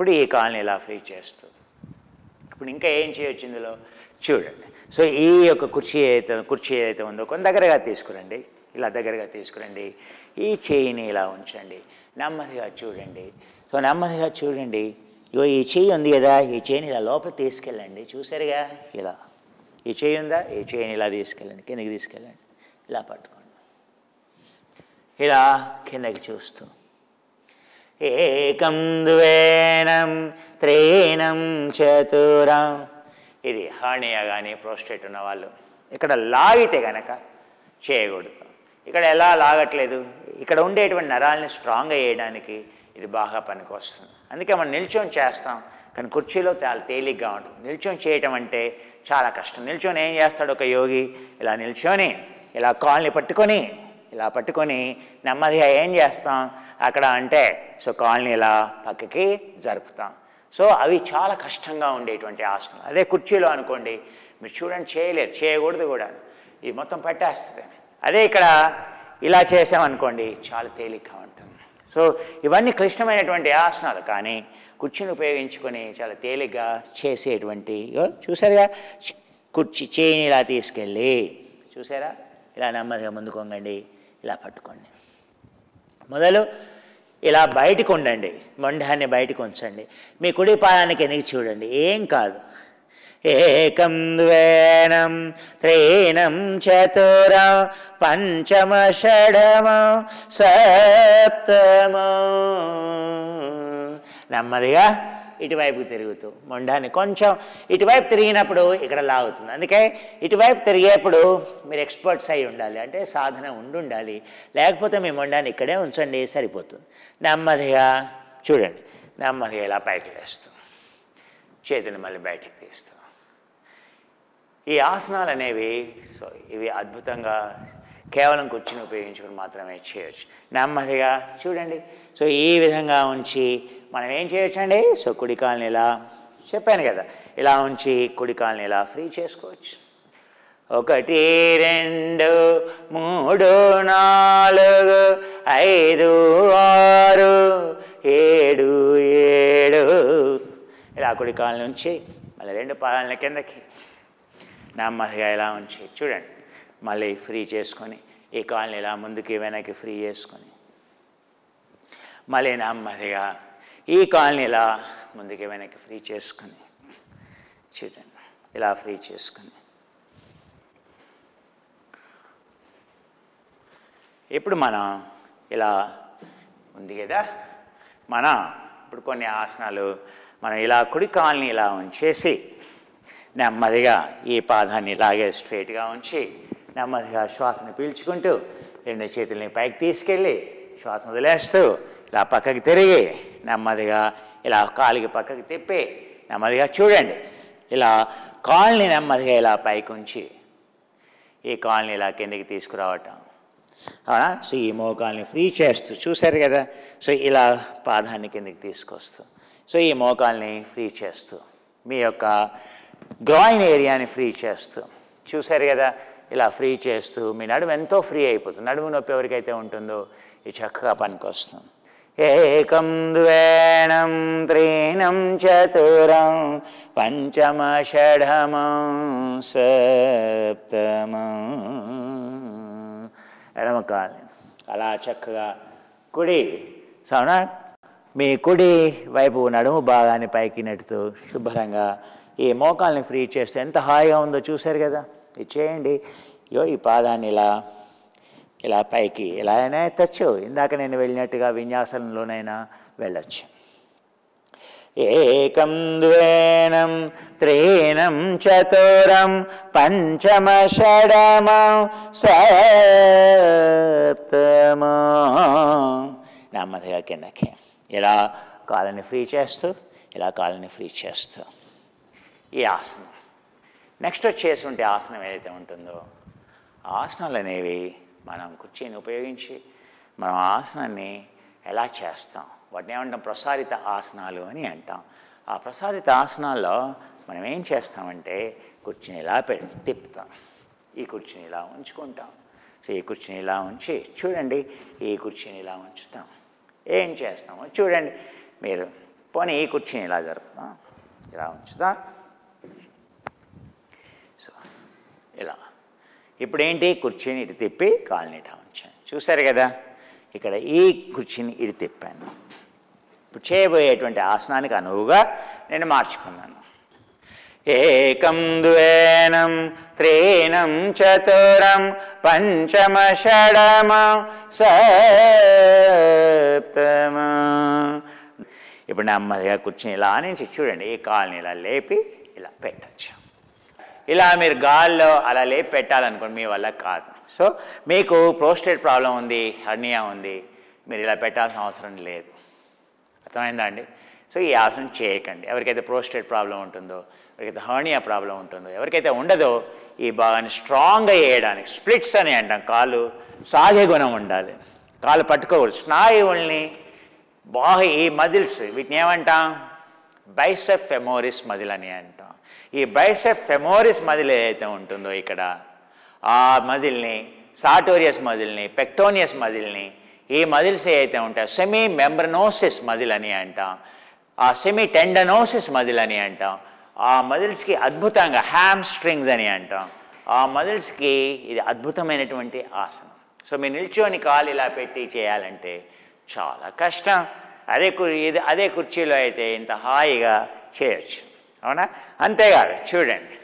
ఇప్పుడు ఈ కాలనీ ఇలా ఫ్రీ చేస్తుంది ఇప్పుడు ఇంకా ఏం చేయొచ్చు ఇందులో చూడండి సో ఈ యొక్క కుర్చీ అయితే కుర్చీ ఏదైతే ఉందో కొంత దగ్గరగా తీసుకురండి ఇలా దగ్గరగా తీసుకురండి ఈ చేయిని ఇలా ఉంచండి నెమ్మదిగా చూడండి సో నెమ్మదిగా చూడండి ఇగో ఈ చేయి ఉంది కదా ఈ చేయిని ఇలా లోపల తీసుకెళ్ళండి చూసారుగా ఇలా ఈ చేయి ఉందా ఈ చేయిని ఇలా తీసుకెళ్ళండి కిందకి తీసుకెళ్ళండి ఇలా పట్టుకోండి ఇలా కిందకి చూస్తూ ఏకం ద్వేణం త్రేణం చతురం ఇది హార్నియా కానీ ప్రోస్టేట్ ఉన్నవాళ్ళు ఇక్కడ లాగితే గనక చేయకూడదు ఇక్కడ ఎలా లాగట్లేదు ఇక్కడ ఉండేటువంటి నరాలని స్ట్రాంగ్ అయ్యడానికి ఇది బాగా పనికొస్తుంది అందుకే మనం నిల్చొని చేస్తాం కానీ కుర్చీలో చాలా తేలిగ్గా ఉంటుంది నిల్చొని చేయటం అంటే చాలా కష్టం నిల్చొని ఏం చేస్తాడు ఒక యోగి ఇలా నిల్చొని ఇలా కాల్ని పట్టుకొని ఇలా పట్టుకొని నెమ్మదిగా ఏం చేస్తాం అక్కడ అంటే సో కాలనీ ఇలా పక్కకి జరుపుతాం సో అవి చాలా కష్టంగా ఉండేటువంటి ఆసనం అదే కుర్చీలో అనుకోండి మీరు చూడండి చేయలేరు చేయకూడదు కూడా ఇది మొత్తం పట్టేస్తుంది అదే ఇక్కడ ఇలా చేసామనుకోండి చాలా తేలిగ్గా ఉంటుంది సో ఇవన్నీ క్లిష్టమైనటువంటి ఆసనాలు కానీ కుర్చీని ఉపయోగించుకొని చాలా తేలిగ్గా చేసేటువంటి చూసారుగా కుర్చీ చేయిని ఇలా తీసుకెళ్ళి చూసారా ఇలా నెమ్మదిగా ముందుకోండి ఇలా పట్టుకోండి మొదలు ఇలా బయటకు ఉండండి మొండాన్ని బయటకు ఉంచండి మీ కుడి పాదానికి ఎనికి చూడండి ఏం కాదు ఏకం ద్వేనం త్రీణం చతుర పంచమ షడమ సప్తమ నెమ్మదిగా ఇటువైపు తిరుగుతూ మొండాన్ని కొంచెం ఇటువైపు తిరిగినప్పుడు ఇక్కడ లాగుతుంది అందుకే ఇటువైపు తిరిగేప్పుడు మీరు ఎక్స్పర్ట్స్ అయి ఉండాలి అంటే సాధన ఉండుండాలి లేకపోతే మీ మొండాన్ని ఇక్కడే ఉంచండి సరిపోతుంది నెమ్మదిగా చూడండి నెమ్మదిగా ఇలా పైకి లేస్తాం చేతిని మళ్ళీ బయటికి తీస్తాం ఈ ఆసనాలు అనేవి సో ఇవి అద్భుతంగా కేవలం కుర్చీని ఉపయోగించుకుని మాత్రమే చేయొచ్చు నెమ్మదిగా చూడండి సో ఈ విధంగా ఉంచి మనం ఏం చేయొచ్చండి సో కుడికాలని ఇలా చెప్పాను కదా ఇలా ఉంచి కుడికాలని ఇలా ఫ్రీ చేసుకోవచ్చు ఒకటి రెండు మూడు నాలుగు ఐదు ఆరు ఏడు ఏడు ఇలా కుడికాలని ఉంచి మళ్ళీ రెండు పాదాలని కిందకి నెమ్మదిగా ఇలా ఉంచి చూడండి మళ్ళీ ఫ్రీ చేసుకొని ఈ కాలనీ ఇలా ముందుకి వెనక్కి ఫ్రీ చేసుకొని మళ్ళీ నెమ్మదిగా ఈ కాలనీ ఇలా ముందుకి వెనక్కి ఫ్రీ చేసుకొని చూడండి ఇలా ఫ్రీ చేసుకొని ఇప్పుడు మనం ఇలా ఉంది కదా మన ఇప్పుడు కొన్ని ఆసనాలు మనం ఇలా కుడి కాల్ని ఇలా ఉంచేసి నెమ్మదిగా ఈ పాదాన్ని ఇలాగే స్ట్రైట్గా ఉంచి నెమ్మదిగా శ్వాసను పీల్చుకుంటూ రెండు చేతుల్ని పైకి తీసుకెళ్ళి శ్వాస వదిలేస్తూ ఇలా పక్కకి తిరిగి నెమ్మదిగా ఇలా కాలుకి పక్కకి తిప్పి నెమ్మదిగా చూడండి ఇలా కాళ్ళని నెమ్మదిగా ఇలా పైకి ఉంచి ఈ కాళ్ళని ఇలా కిందికి తీసుకురావటం అవునా సో ఈ మోకాల్ని ఫ్రీ చేస్తూ చూశారు కదా సో ఇలా పాదాన్ని కిందికి తీసుకొస్తూ సో ఈ మోకాల్ని ఫ్రీ చేస్తూ మీ యొక్క గ్రాయిన్ ఏరియాని ఫ్రీ చేస్తూ చూశారు కదా ఇలా ఫ్రీ చేస్తూ మీ నడుము ఎంతో ఫ్రీ అయిపోతుంది నడుము నొప్పి ఎవరికైతే ఉంటుందో ఈ చక్కగా పనికొస్తుంది ఏకం ద్వేణం త్రీణం చతురం పంచమ షఢమం సప్తమం ఎడమ కాదు అలా చక్కగా కుడి సౌనా మీ కుడి వైపు నడుము భాగాన్ని పైకి నెట్టుతూ శుభ్రంగా ఈ మోకాల్ని ఫ్రీ చేస్తే ఎంత హాయిగా ఉందో చూశారు కదా ఇది చేయండి యో ఈ పాదాన్ని ఇలా ఇలా పైకి ఇలా అయినా ఎత్తచ్చు ఇందాక నేను వెళ్ళినట్టుగా విన్యాసంలోనైనా వెళ్ళచ్చు ఏకం ద్వేనం త్రీణం చతురం పంచమ షడమ నెమ్మదిగా కిందకి ఇలా కాలని ఫ్రీ చేస్తూ ఇలా కాలని ఫ్రీ చేస్తూ ఈ ఆసనం నెక్స్ట్ వచ్చేసి ఉంటే ఆసనం ఏదైతే ఉంటుందో ఆసనాలు అనేవి మనం కుర్చీని ఉపయోగించి మనం ఆసనాన్ని ఎలా చేస్తాం వాటిని ఏమంటాం ప్రసారిత ఆసనాలు అని అంటాం ఆ ప్రసారిత ఆసనాల్లో మనం ఏం చేస్తామంటే కుర్చీని ఇలా పె తిప్పుతాం ఈ కుర్చీని ఇలా ఉంచుకుంటాం సో ఈ కుర్చీని ఇలా ఉంచి చూడండి ఈ కుర్చీని ఇలా ఉంచుతాం ఏం చేస్తాము చూడండి మీరు పోనీ ఈ కుర్చీని ఇలా జరుపుతాం ఇలా ఉంచుతాం ఇలా ఇప్పుడేంటి కుర్చీని ఇటు తిప్పి కాలుని ఇటా ఉంచాను చూశారు కదా ఇక్కడ ఈ కుర్చీని ఇటు తిప్పాను ఇప్పుడు చేయబోయేటువంటి ఆసనానికి అనువుగా నేను మార్చుకున్నాను ఏకం ద్వేనం త్రీణం చతురం పంచమ షడమ సప్తమ ఇప్పుడు నెమ్మదిగా కూర్చుని ఇలా నుంచి చూడండి ఈ కాలనీ ఇలా లేపి ఇలా పెట్టచ్చు ఇలా మీరు గాల్లో అలా లేపి పెట్టాలనుకోండి మీ వల్ల కాదు సో మీకు ప్రోస్టేట్ ప్రాబ్లం ఉంది హర్నియా ఉంది మీరు ఇలా పెట్టాల్సిన అవసరం లేదు అర్థమైందా అండి సో ఈ ఆసనం చేయకండి ఎవరికైతే ప్రోస్టేట్ ప్రాబ్లం ఉంటుందో ఎవరికైతే హర్నియా ప్రాబ్లం ఉంటుందో ఎవరికైతే ఉండదో ఈ భాగాన్ని స్ట్రాంగ్గా వేయడానికి స్ప్లిట్స్ అని అంటాం కాలు సాగే గుణం ఉండాలి కాలు పట్టుకోకూడదు స్నాయువుల్ని బాగా ఈ మజిల్స్ వీటిని ఏమంటాం బైసెఫ్ ఫెమోరిస్ మజిల్ అని అంటాం ఈ బైసెప్ ఫెమోరిస్ మజిల్ ఏదైతే ఉంటుందో ఇక్కడ ఆ మజిల్ని సాటోరియస్ మజిల్ని పెక్టోనియస్ మజిల్ని ఈ మజిల్స్ ఏవైతే ఉంటాయో సెమీ మెంబ్రనోసిస్ మజిల్ అని అంటాం ఆ సెమీ టెండనోసిస్ మజిల్ అని అంటాం ఆ మజిల్స్కి అద్భుతంగా హ్యామ్ స్ట్రింగ్స్ అని అంటాం ఆ మజిల్స్కి ఇది అద్భుతమైనటువంటి ఆసనం సో మీరు నిల్చొని కాలు ఇలా పెట్టి చేయాలంటే చాలా కష్టం అదే ఇది అదే కుర్చీలో అయితే ఇంత హాయిగా చేయొచ్చు అవునా అంతేకాదు చూడండి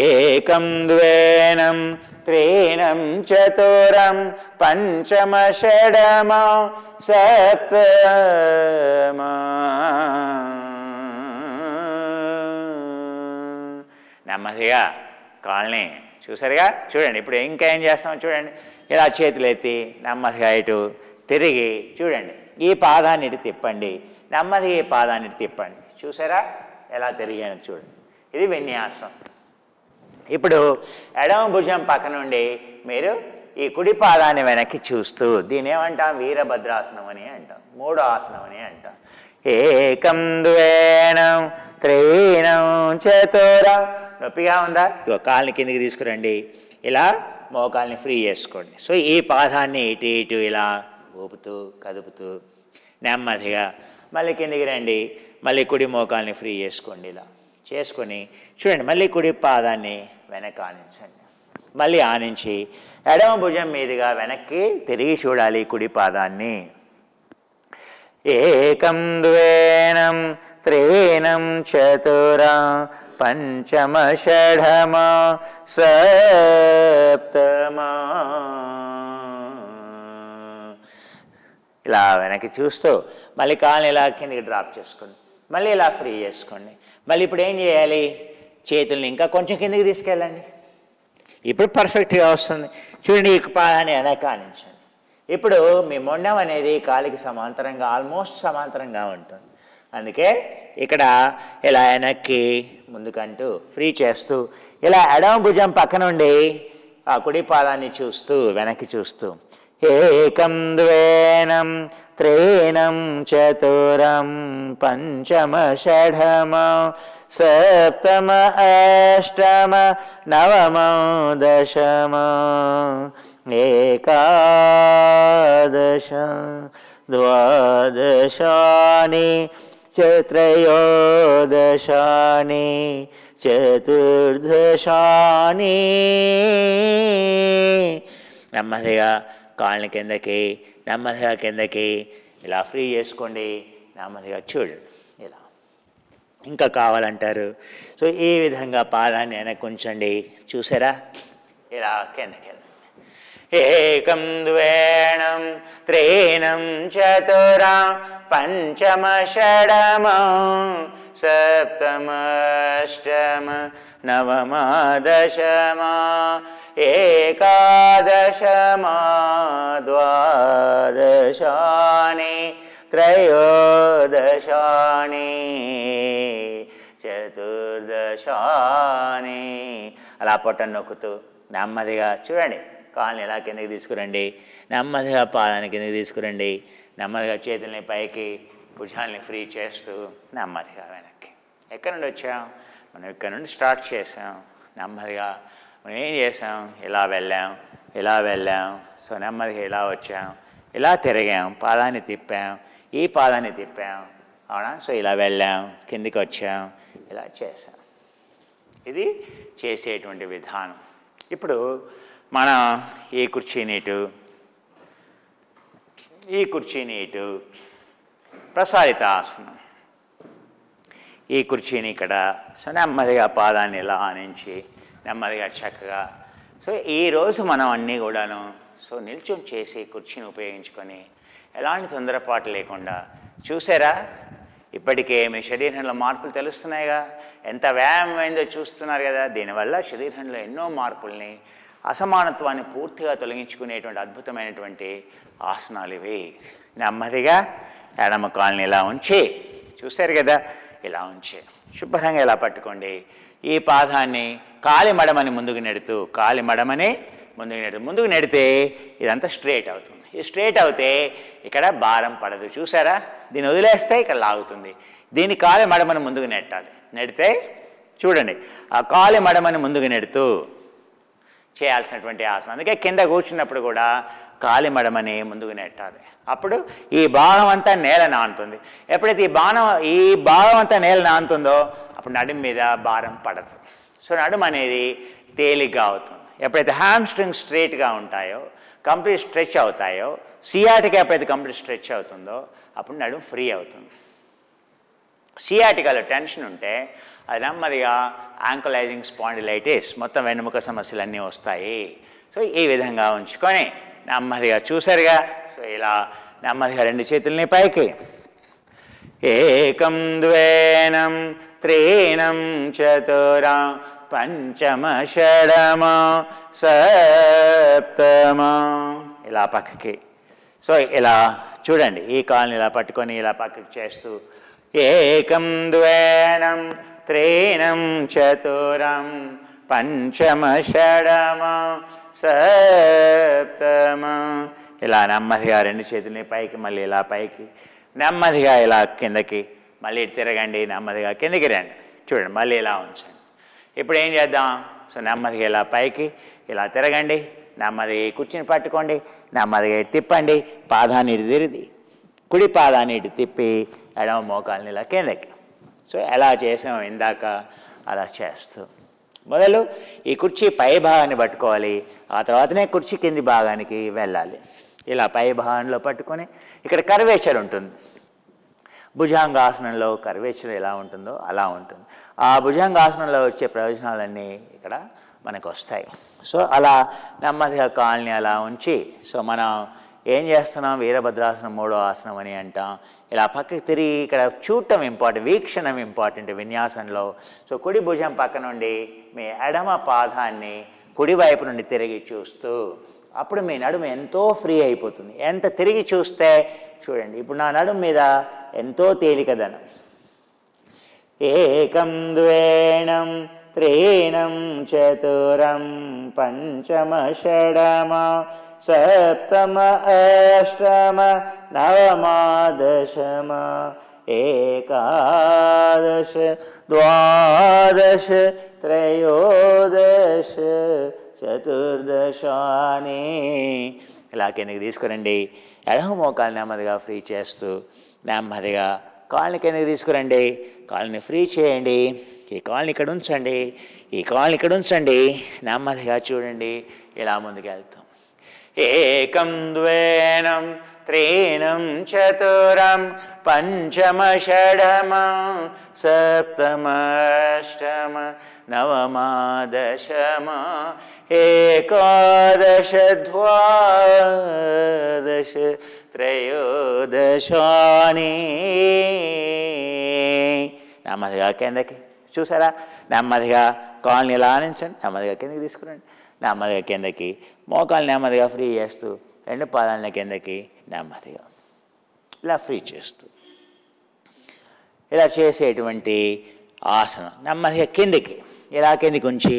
ఏకం ద్వేనం త్రీణం చతురం పంచమ షడమ సప్తమ నెమ్మదిగా కాలనీ చూసారుగా చూడండి ఇప్పుడు ఇంకా ఏం చేస్తాం చూడండి ఇలా చేతులు ఎత్తి నెమ్మదిగా ఇటు తిరిగి చూడండి ఈ పాదాన్ని ఇటు తిప్పండి నెమ్మది ఈ పాదాన్ని ఇటు తిప్పండి చూసారా ఎలా తిరిగాను చూడండి ఇది విన్యాసం ఇప్పుడు ఎడమ భుజం పక్క నుండి మీరు ఈ కుడి పాదాన్ని వెనక్కి చూస్తూ దీని ఏమంటాం వీరభద్రాసనం అని అంటాం మూడో ఆసనం అని అంటాం ఏకం ద్వేణం త్రీణం చతుర నొప్పిగా ఉందా ఇక కాళ్ళని కిందికి తీసుకురండి ఇలా మోకాల్ని ఫ్రీ చేసుకోండి సో ఈ పాదాన్ని ఇటు ఇటు ఇలా ఊపుతూ కదుపుతూ నెమ్మదిగా మళ్ళీ కిందికి రండి మళ్ళీ కుడి మోకాల్ని ఫ్రీ చేసుకోండి ఇలా చేసుకొని చూడండి మళ్ళీ కుడి పాదాన్ని వెనక ఆనించండి మళ్ళీ ఆనించి ఎడమ భుజం మీదుగా వెనక్కి తిరిగి చూడాలి కుడి పాదాన్ని ఏకం ద్వేనం త్రీణం చతురా పంచమ షడమా సప్తమా ఇలా వెనక్కి చూస్తూ మళ్ళీ కాళ్ళని ఇలా కిందకి డ్రాప్ చేసుకోండి మళ్ళీ ఇలా ఫ్రీ చేసుకోండి మళ్ళీ ఇప్పుడు ఏం చేయాలి చేతుల్ని ఇంకా కొంచెం కిందకి తీసుకెళ్ళండి ఇప్పుడు పర్ఫెక్ట్గా వస్తుంది చూడండి ఈ పాదాన్ని వెనక ఆనించండి ఇప్పుడు మీ మొండం అనేది కాలికి సమాంతరంగా ఆల్మోస్ట్ సమాంతరంగా ఉంటుంది అందుకే ఇక్కడ ఇలా వెనక్కి ముందుకంటూ ఫ్రీ చేస్తూ ఇలా ఎడవ భుజం పక్కనుండి ఆ కుడి పాదాన్ని చూస్తూ వెనక్కి చూస్తూ ఏకం ద్వేనం त्रीनं चतुरं पञ्चम षडम सप्तम अष्टम नवम दशम एकादश द्वादशानि चत्रयोदशानि चतुर्दशानी चतुर्दशानि न महया के నెమ్మదిగా కిందకి ఇలా ఫ్రీ చేసుకోండి నెమ్మదిగా చూడు ఇలా ఇంకా కావాలంటారు సో ఈ విధంగా పాదాన్ని వెనక్కి ఉంచండి చూసారా ఇలా కిందకి ఏకం ద్వేణం త్రీణం చతురా పంచమ షడమ అష్టమ నవమ దశమా एकादशमा द्वादशानि त्रयोदशानि చతుర్దశాని అలా పొట్ట నొక్కుతూ నెమ్మదిగా చూడండి కాళ్ళని ఇలా కిందకి తీసుకురండి నెమ్మదిగా పాదాన్ని కిందకి తీసుకురండి నెమ్మదిగా చేతుల్ని పైకి భుజాలని ఫ్రీ చేస్తూ నెమ్మదిగా వెనక్కి ఎక్కడి నుండి వచ్చాం మనం ఇక్కడ నుండి స్టార్ట్ చేసాం నెమ్మదిగా మనం ఏం చేసాం ఇలా వెళ్ళాం ఇలా వెళ్ళాం సో నెమ్మదిగా ఇలా వచ్చాం ఇలా తిరిగాం పాదాన్ని తిప్పాం ఈ పాదాన్ని తిప్పాం అవునా సో ఇలా వెళ్ళాం కిందికి వచ్చాం ఇలా చేసాం ఇది చేసేటువంటి విధానం ఇప్పుడు మనం ఈ కుర్చీని ఇటు ఈ కుర్చీని ఇటు ప్రసారిత ఆసనం ఈ కుర్చీని ఇక్కడ సో నెమ్మదిగా పాదాన్ని ఇలా ఆనించి నెమ్మదిగా చక్కగా సో ఈరోజు మనం అన్నీ కూడాను సో నిల్చొని చేసి కుర్చీని ఉపయోగించుకొని ఎలాంటి తొందరపాటు లేకుండా చూసారా ఇప్పటికే మీ శరీరంలో మార్పులు తెలుస్తున్నాయిగా ఎంత వ్యాయామమైందో చూస్తున్నారు కదా దీనివల్ల శరీరంలో ఎన్నో మార్పుల్ని అసమానత్వాన్ని పూర్తిగా తొలగించుకునేటువంటి అద్భుతమైనటువంటి ఆసనాలు ఇవి నెమ్మదిగా ఎడమ కాళ్ళని ఇలా ఉంచి చూశారు కదా ఇలా ఉంచి శుభ్రంగా ఇలా పట్టుకోండి ఈ పాదాన్ని కాలి మడమని ముందుకు నెడుతూ కాలి మడమని ముందుకు నెడు ముందుకు నెడితే ఇదంతా స్ట్రేట్ అవుతుంది ఇది స్ట్రేట్ అవుతే ఇక్కడ భారం పడదు చూసారా దీన్ని వదిలేస్తే ఇక్కడ లాగుతుంది దీని కాలి మడమని ముందుకు నెట్టాలి నెడితే చూడండి ఆ కాలి మడమని ముందుకు నెడుతూ చేయాల్సినటువంటి ఆసనం అందుకే కింద కూర్చున్నప్పుడు కూడా కాలి మడమని ముందుకు నెట్టాలి అప్పుడు ఈ భాగం అంతా నేల నానుతుంది ఎప్పుడైతే ఈ బాణం ఈ భాగం అంతా నేల నానుతుందో అప్పుడు నడుము మీద భారం పడదు సో నడుము అనేది తేలిగ్గా అవుతుంది ఎప్పుడైతే హ్యామ్ స్ట్రింగ్ స్ట్రేట్గా ఉంటాయో కంప్లీట్ స్ట్రెచ్ అవుతాయో సియాటిక ఎప్పుడైతే కంప్లీట్ స్ట్రెచ్ అవుతుందో అప్పుడు నడుము ఫ్రీ అవుతుంది సియాటికాలో టెన్షన్ ఉంటే అది నెమ్మదిగా యాంకలైజింగ్ స్పాండిలైటిస్ మొత్తం వెన్నుముక సమస్యలన్నీ వస్తాయి సో ఈ విధంగా ఉంచుకొని నెమ్మదిగా చూసారుగా సో ఇలా నెమ్మదిగా రెండు చేతుల్ని పైకి ఏకం ద్వేనం త్రీణం त्रीणं పంచమ షడమ సప్తమ ఇలా పక్కకి సో ఇలా చూడండి ఈ కాల్ని ఇలా పట్టుకొని ఇలా పక్కకి చేస్తూ ఏకం ద్వేనం త్రీణం చతురం పంచమ షడమ సప్తమ ఇలా నెమ్మదిగా రెండు చేతుల్ని పైకి మళ్ళీ ఇలా పైకి నెమ్మదిగా ఇలా కిందకి మళ్ళీ తిరగండి నెమ్మదిగా కిందకి రండి చూడండి మళ్ళీ ఇలా ఉంచండి ఇప్పుడు ఏం చేద్దాం సో నెమ్మదిగా ఇలా పైకి ఇలా తిరగండి నెమ్మదిగా కుర్చీని పట్టుకోండి నెమ్మదిగా తిప్పండి పాదాన్ని ఇటు తిరిగి కుడి పాదాన్ని ఇటు తిప్పి ఎడవ మోకాలని ఇలా కిందకి సో ఎలా చేసాం ఇందాక అలా చేస్తూ మొదలు ఈ కుర్చీ పై భాగాన్ని పట్టుకోవాలి ఆ తర్వాతనే కుర్చీ కింది భాగానికి వెళ్ళాలి ఇలా పై భాగంలో పట్టుకొని ఇక్కడ కర్వేచర్ ఉంటుంది భుజాంగాసనంలో కర్వేచర్ ఎలా ఉంటుందో అలా ఉంటుంది ఆ భుజాంగాసనంలో వచ్చే ప్రయోజనాలన్నీ ఇక్కడ మనకు వస్తాయి సో అలా నెమ్మదిగా కాల్ని అలా ఉంచి సో మనం ఏం చేస్తున్నాం వీరభద్రాసనం మూడో ఆసనం అని అంటాం ఇలా పక్కకి తిరిగి ఇక్కడ చూడటం ఇంపార్టెంట్ వీక్షణం ఇంపార్టెంట్ విన్యాసంలో సో కుడి భుజం పక్క నుండి మీ ఎడమ పాదాన్ని కుడివైపు నుండి తిరిగి చూస్తూ అప్పుడు మెడమ ఎంతో ఫ్రీ అయిపోతుంది ఎంత తిరిగి చూస్తే చూడండి ఇప్పుడు నా నడుమ మీద ఎంతో తేలికదన ఏకం ద్వేణం త్రేణం చతురం పంచమ షడమ సప్తమ అష్టమ నవమ దశమ ఏకాదశ ద్వాదశ త్రయోదశ చతుర్దశాని ఇలా కిందకి తీసుకురండి ఎడమ నెమ్మదిగా ఫ్రీ చేస్తూ నెమ్మదిగా కాళ్ళని కిందకి తీసుకురండి కాళ్ళని ఫ్రీ చేయండి ఈ కాళ్ళని ఇక్కడ ఉంచండి ఈ కాళ్ళని ఇక్కడ ఉంచండి నెమ్మదిగా చూడండి ఇలా ముందుకు వెళ్తాం ఏకం ద్వేనం త్రీణం చతురం పంచమ షడమ సప్తమాష్టమ నవమాదశమ ఏకాదశ ద్వాదశ త్రయోదశాని నెమ్మదిగా కిందకి చూసారా నెమ్మదిగా కాలనీ ఇలా ఆనించండి నెమ్మదిగా కిందకి తీసుకురండి నెమ్మదిగా కిందకి మోకాలు నెమ్మదిగా ఫ్రీ చేస్తూ రెండు పాదాలని కిందకి నెమ్మదిగా ఇలా ఫ్రీ చేస్తూ ఇలా చేసేటువంటి ఆసనం నెమ్మదిగా కిందకి ఇలా కిందికి ఉంచి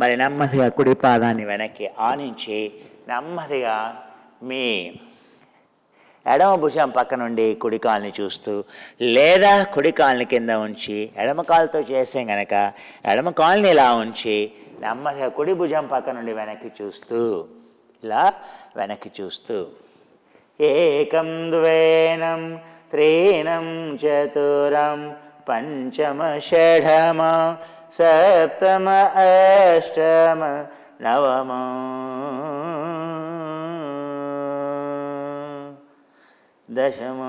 మరి నెమ్మదిగా కుడి పాదాన్ని వెనక్కి ఆనించి నెమ్మదిగా మీ ఎడమ భుజం పక్క నుండి కుడికాల్ని చూస్తూ లేదా కుడికాల్ని కింద ఉంచి ఎడమ కాలుతో చేసే గనక ఎడమ కాల్ని ఇలా ఉంచి నెమ్మదిగా కుడి భుజం పక్క నుండి వెనక్కి చూస్తూ ఇలా వెనక్కి చూస్తూ ఏకం ద్వేనం త్రీణం చతురం పంచమ షఢమ सप्तम अष्टम नवम दशम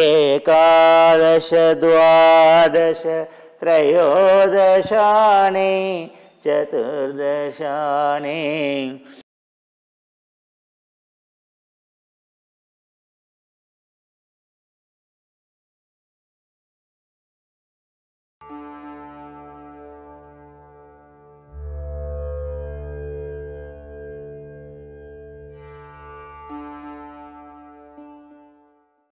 एकादश द्वादश त्रयोदशानि चतुर्दशानि